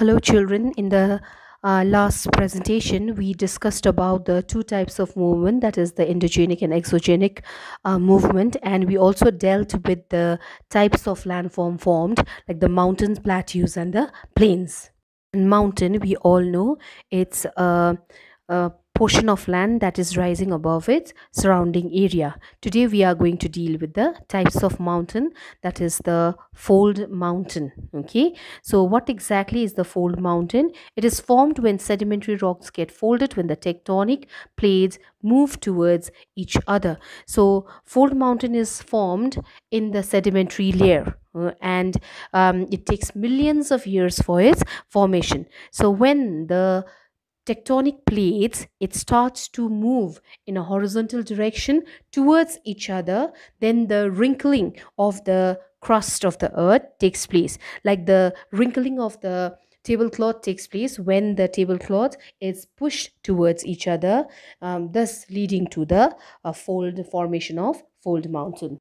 Hello children, in the uh, last presentation we discussed about the two types of movement that is the endogenic and exogenic uh, movement and we also dealt with the types of landform formed like the mountains, plateaus and the plains. And mountain we all know it's a, uh, a uh, portion of land that is rising above its surrounding area. Today we are going to deal with the types of mountain that is the fold mountain. Okay, so what exactly is the fold mountain? It is formed when sedimentary rocks get folded when the tectonic plates move towards each other. So fold mountain is formed in the sedimentary layer uh, and um, it takes millions of years for its formation. So when the tectonic plates, it starts to move in a horizontal direction towards each other, then the wrinkling of the crust of the earth takes place. Like the wrinkling of the tablecloth takes place when the tablecloth is pushed towards each other, um, thus leading to the uh, fold formation of fold mountain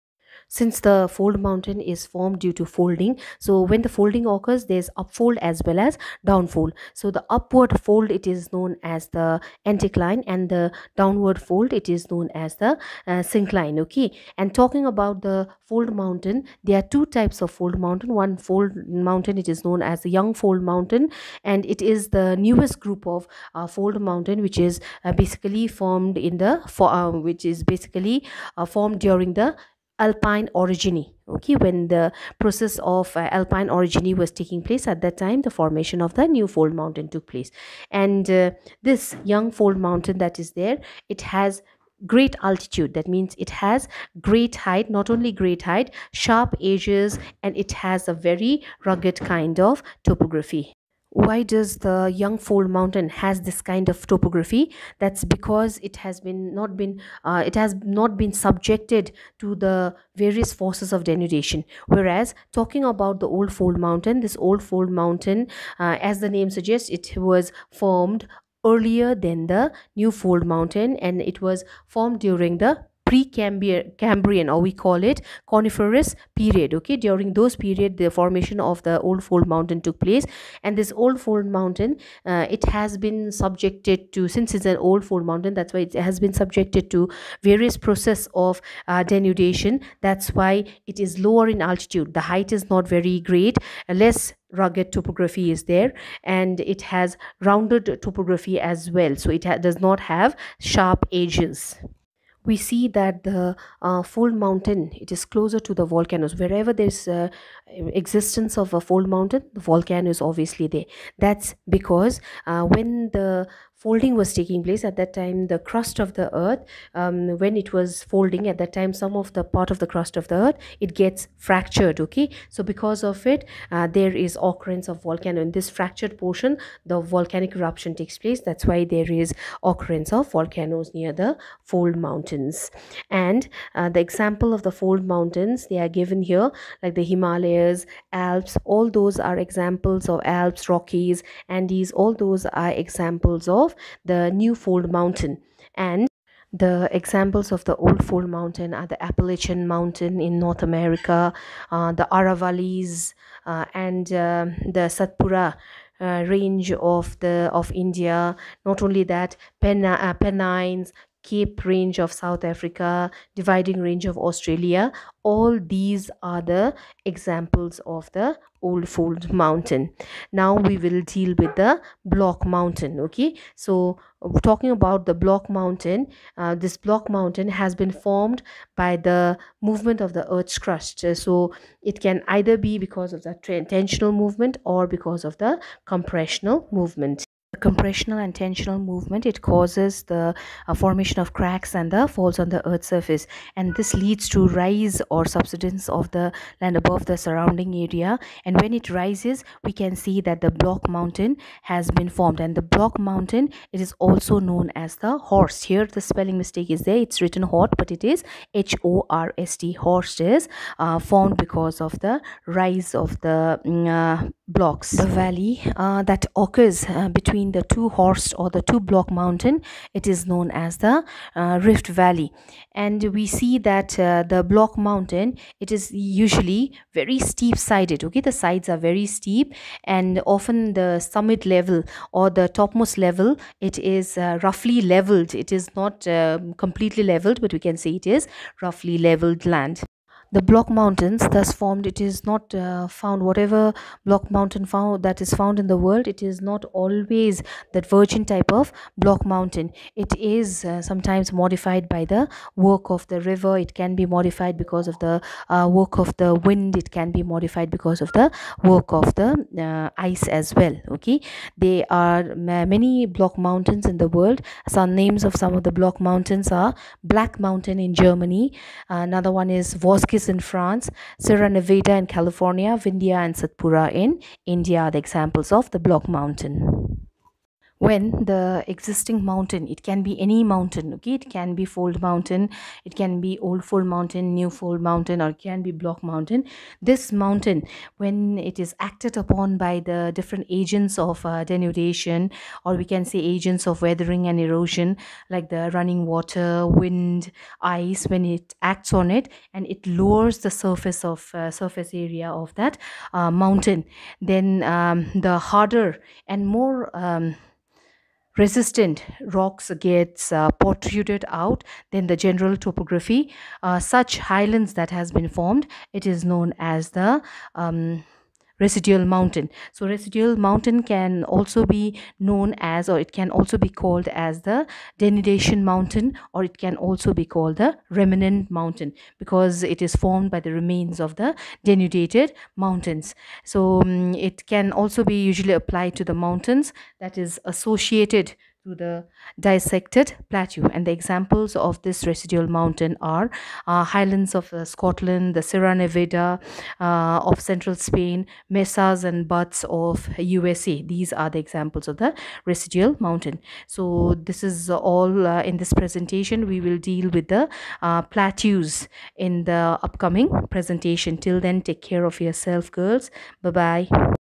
since the fold mountain is formed due to folding so when the folding occurs there's upfold as well as downfold so the upward fold it is known as the anticline and the downward fold it is known as the uh, syncline okay and talking about the fold mountain there are two types of fold mountain one fold mountain it is known as the young fold mountain and it is the newest group of uh, fold mountain which is uh, basically formed in the for, uh, which is basically uh, formed during the alpine originy. okay when the process of uh, alpine originy was taking place at that time the formation of the new fold mountain took place and uh, this young fold mountain that is there it has great altitude that means it has great height not only great height sharp edges and it has a very rugged kind of topography why does the young fold Mountain has this kind of topography? That's because it has been not been uh, it has not been subjected to the various forces of denudation. Whereas talking about the Old Fold Mountain, this Old Fold Mountain, uh, as the name suggests, it was formed earlier than the New Fold Mountain and it was formed during the Precambrian or we call it coniferous period okay during those period the formation of the old fold mountain took place and this old fold mountain uh, it has been subjected to since it's an old fold mountain that's why it has been subjected to various process of uh, denudation that's why it is lower in altitude the height is not very great less rugged topography is there and it has rounded topography as well so it does not have sharp edges we see that the uh, fold mountain it is closer to the volcanoes wherever there's uh, existence of a fold mountain the volcano is obviously there that's because uh, when the folding was taking place at that time the crust of the earth um, when it was folding at that time some of the part of the crust of the earth it gets fractured okay so because of it uh, there is occurrence of volcano in this fractured portion the volcanic eruption takes place that's why there is occurrence of volcanoes near the fold mountains and uh, the example of the fold mountains they are given here like the himalayas Himalayas, Alps, all those are examples of Alps, Rockies, Andes, all those are examples of the new fold mountain. And the examples of the old fold mountain are the Appalachian Mountain in North America, uh, the Aravallis, uh, and uh, the Satpura. Uh, range of the of India. Not only that, uh, Pennines, Cape range of South Africa, dividing range of Australia. All these are the examples of the old fold mountain. Now we will deal with the block mountain. Okay, so talking about the block mountain, uh, this block mountain has been formed by the movement of the earth's crust. Uh, so it can either be because of the tensional movement or because of the compressional movement compressional and tensional movement it causes the uh, formation of cracks and the falls on the earth surface and this leads to rise or subsidence of the land above the surrounding area and when it rises we can see that the block mountain has been formed and the block mountain it is also known as the horse here the spelling mistake is there it's written hot but it is h-o-r-s-t horse is uh, formed because of the rise of the mm, uh, blocks. The valley uh, that occurs uh, between the two horse or the two block mountain, it is known as the uh, Rift Valley. And we see that uh, the block mountain, it is usually very steep sided. Okay, the sides are very steep and often the summit level or the topmost level, it is uh, roughly leveled. It is not uh, completely leveled, but we can say it is roughly leveled land the block mountains thus formed it is not uh, found whatever block mountain found that is found in the world it is not always that virgin type of block mountain it is uh, sometimes modified by the work of the river it can be modified because of the uh, work of the wind it can be modified because of the work of the uh, ice as well okay there are many block mountains in the world some names of some of the block mountains are black mountain in germany another one is voskis in France, Sierra Nevada in California, Vindhya and Satpura in India are the examples of the block mountain when the existing mountain it can be any mountain okay it can be fold mountain it can be old fold mountain new fold mountain or it can be block mountain this mountain when it is acted upon by the different agents of uh, denudation or we can say agents of weathering and erosion like the running water wind ice when it acts on it and it lowers the surface of uh, surface area of that uh, mountain then um, the harder and more um, resistant rocks gets uh, protruded out then the general topography uh, such highlands that has been formed it is known as the um, residual mountain so residual mountain can also be known as or it can also be called as the denudation mountain or it can also be called the remnant mountain because it is formed by the remains of the denudated mountains so um, it can also be usually applied to the mountains that is associated to the dissected plateau. And the examples of this residual mountain are uh, highlands of uh, Scotland, the Sierra Nevada uh, of central Spain, mesas and buttes of USA. These are the examples of the residual mountain. So this is all uh, in this presentation. We will deal with the uh, plateaus in the upcoming presentation. Till then, take care of yourself, girls. Bye-bye.